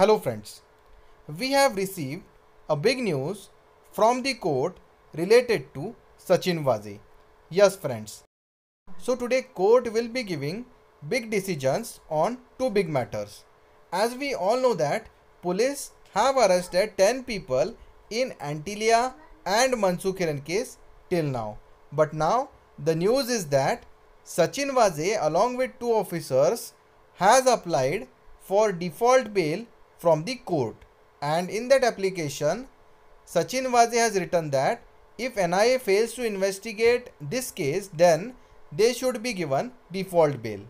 Hello friends, we have received a big news from the court related to Sachin Wazi. Yes friends, so today court will be giving big decisions on two big matters. As we all know that police have arrested 10 people in Antilia and Mansukiran case till now. But now the news is that Sachin Waze along with two officers has applied for default bail from the court. And in that application, Sachin Vaze has written that if NIA fails to investigate this case, then they should be given default bail.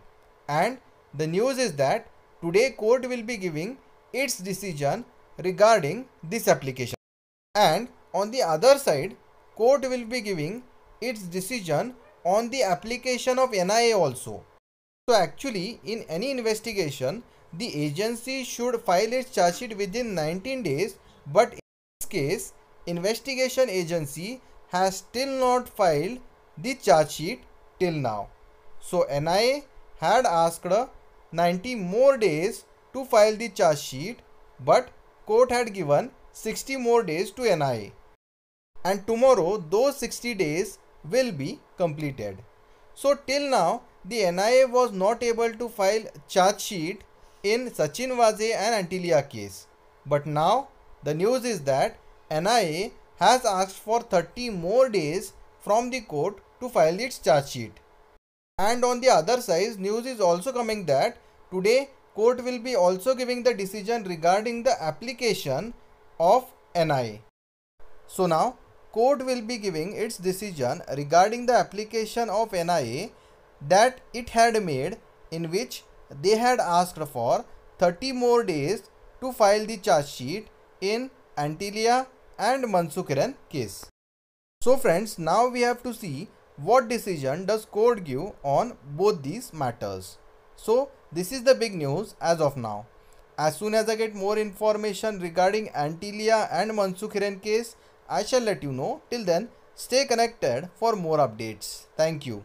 And the news is that today court will be giving its decision regarding this application. And on the other side, court will be giving its decision on the application of NIA also. So actually in any investigation, the agency should file its charge sheet within 19 days but in this case investigation agency has still not filed the charge sheet till now. So NIA had asked 90 more days to file the charge sheet but court had given 60 more days to NIA. And tomorrow those 60 days will be completed. So till now the NIA was not able to file charge sheet in Sachin Waze and Antilia case. But now the news is that NIA has asked for 30 more days from the court to file its charge sheet. And on the other side, news is also coming that today court will be also giving the decision regarding the application of NIA. So now court will be giving its decision regarding the application of NIA that it had made in which they had asked for 30 more days to file the charge sheet in Antilia and Mansukiran case. So friends, now we have to see what decision does court give on both these matters. So this is the big news as of now. As soon as I get more information regarding Antilia and Mansukhiran case, I shall let you know. Till then, stay connected for more updates. Thank you.